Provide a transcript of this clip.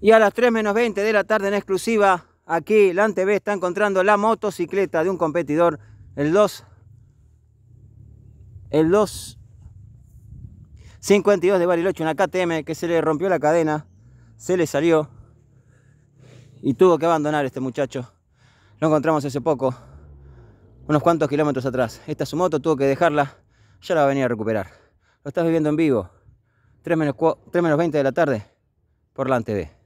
Y a las 3 menos 20 de la tarde en exclusiva, aquí la Antv está encontrando la motocicleta de un competidor, el 2. El 2. 52 de Bariloche, una KTM que se le rompió la cadena, se le salió y tuvo que abandonar este muchacho. Lo encontramos hace poco, unos cuantos kilómetros atrás. Esta su moto, tuvo que dejarla, ya la venía a recuperar. Lo estás viviendo en vivo, 3 menos, menos 20 de la tarde, por la Antv.